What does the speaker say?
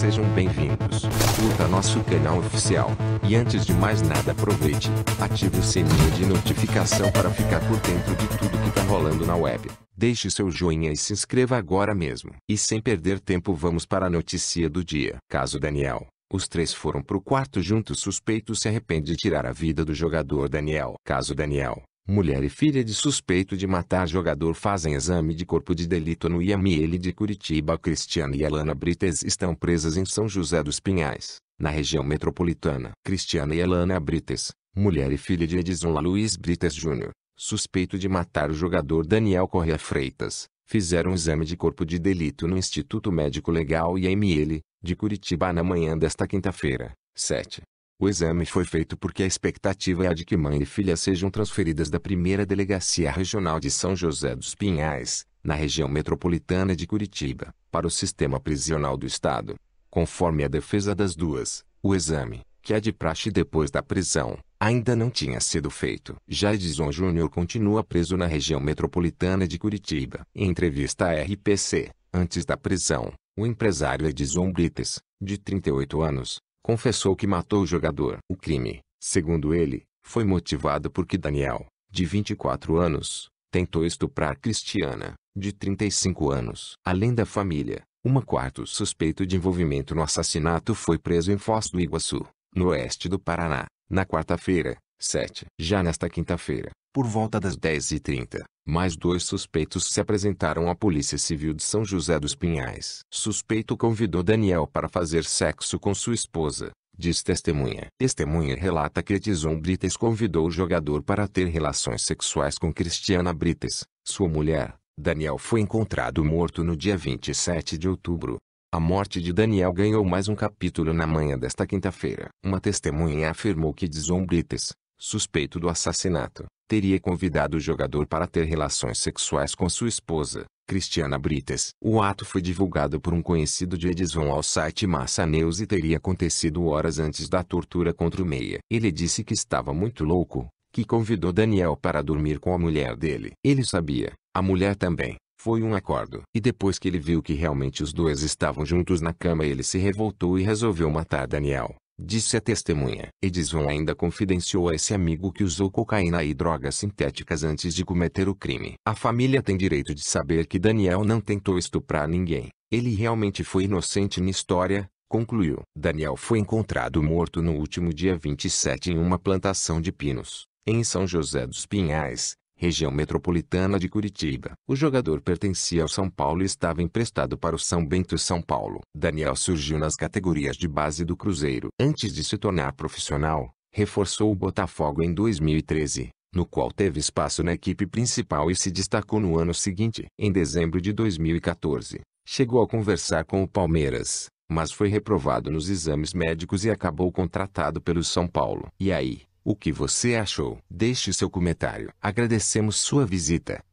Sejam bem-vindos. Curta nosso canal oficial. E antes de mais nada, aproveite, ative o sininho de notificação para ficar por dentro de tudo que tá rolando na web. Deixe seu joinha e se inscreva agora mesmo. E sem perder tempo, vamos para a notícia do dia. Caso Daniel. Os três foram pro quarto juntos. Suspeito se arrepende de tirar a vida do jogador Daniel. Caso Daniel. Mulher e filha de suspeito de matar jogador fazem exame de corpo de delito no IML de Curitiba. Cristiane e Alana Brites estão presas em São José dos Pinhais, na região metropolitana. Cristiane e Alana Brites, mulher e filha de Edison Luiz Brites Júnior, suspeito de matar o jogador Daniel Correa Freitas, fizeram exame de corpo de delito no Instituto Médico Legal IML, de Curitiba na manhã desta quinta-feira, 7. O exame foi feito porque a expectativa é a de que mãe e filha sejam transferidas da primeira delegacia regional de São José dos Pinhais, na região metropolitana de Curitiba, para o sistema prisional do Estado. Conforme a defesa das duas, o exame, que é de praxe depois da prisão, ainda não tinha sido feito. Já Edison Júnior continua preso na região metropolitana de Curitiba. Em entrevista à RPC, antes da prisão, o empresário Edison Brites, de 38 anos, confessou que matou o jogador. O crime, segundo ele, foi motivado porque Daniel, de 24 anos, tentou estuprar Cristiana, de 35 anos. Além da família, uma quarto suspeito de envolvimento no assassinato foi preso em Foz do Iguaçu, no oeste do Paraná, na quarta-feira, 7. Já nesta quinta-feira, por volta das 10h30, mais dois suspeitos se apresentaram à Polícia Civil de São José dos Pinhais. Suspeito convidou Daniel para fazer sexo com sua esposa, diz testemunha. Testemunha relata que Edison Brites convidou o jogador para ter relações sexuais com Cristiana Brites, sua mulher. Daniel foi encontrado morto no dia 27 de outubro. A morte de Daniel ganhou mais um capítulo na manhã desta quinta-feira. Uma testemunha afirmou que Dizon Brites, suspeito do assassinato, teria convidado o jogador para ter relações sexuais com sua esposa, Cristiana Brites. O ato foi divulgado por um conhecido de Edison ao site Massa News e teria acontecido horas antes da tortura contra o Meia. Ele disse que estava muito louco, que convidou Daniel para dormir com a mulher dele. Ele sabia, a mulher também. Foi um acordo. E depois que ele viu que realmente os dois estavam juntos na cama, ele se revoltou e resolveu matar Daniel. Disse a testemunha. Edison ainda confidenciou a esse amigo que usou cocaína e drogas sintéticas antes de cometer o crime. A família tem direito de saber que Daniel não tentou estuprar ninguém. Ele realmente foi inocente na história, concluiu. Daniel foi encontrado morto no último dia 27 em uma plantação de pinos, em São José dos Pinhais, região metropolitana de Curitiba. O jogador pertencia ao São Paulo e estava emprestado para o São Bento e São Paulo. Daniel surgiu nas categorias de base do Cruzeiro. Antes de se tornar profissional, reforçou o Botafogo em 2013, no qual teve espaço na equipe principal e se destacou no ano seguinte. Em dezembro de 2014, chegou a conversar com o Palmeiras, mas foi reprovado nos exames médicos e acabou contratado pelo São Paulo. E aí? O que você achou? Deixe seu comentário. Agradecemos sua visita.